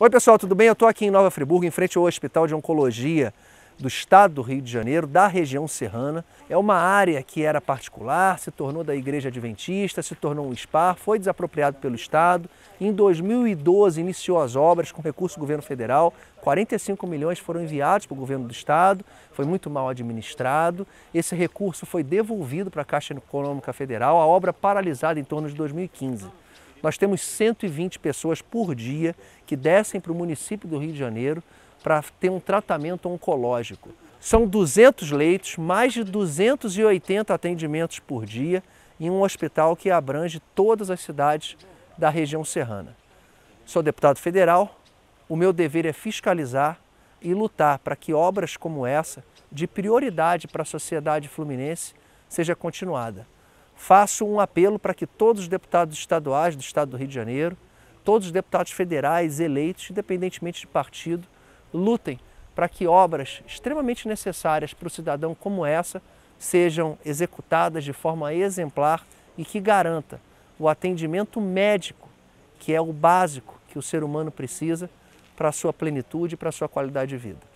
Oi pessoal, tudo bem? Eu estou aqui em Nova Friburgo, em frente ao Hospital de Oncologia do Estado do Rio de Janeiro, da região serrana. É uma área que era particular, se tornou da Igreja Adventista, se tornou um spa, foi desapropriado pelo Estado. Em 2012 iniciou as obras com recurso do governo federal, 45 milhões foram enviados para o governo do Estado, foi muito mal administrado. Esse recurso foi devolvido para a Caixa Econômica Federal, a obra paralisada em torno de 2015. Nós temos 120 pessoas por dia que descem para o município do Rio de Janeiro para ter um tratamento oncológico. São 200 leitos, mais de 280 atendimentos por dia em um hospital que abrange todas as cidades da região serrana. Sou deputado federal, o meu dever é fiscalizar e lutar para que obras como essa, de prioridade para a sociedade fluminense, seja continuada faço um apelo para que todos os deputados estaduais do Estado do Rio de Janeiro, todos os deputados federais eleitos, independentemente de partido, lutem para que obras extremamente necessárias para o cidadão como essa sejam executadas de forma exemplar e que garanta o atendimento médico, que é o básico que o ser humano precisa para a sua plenitude e para a sua qualidade de vida.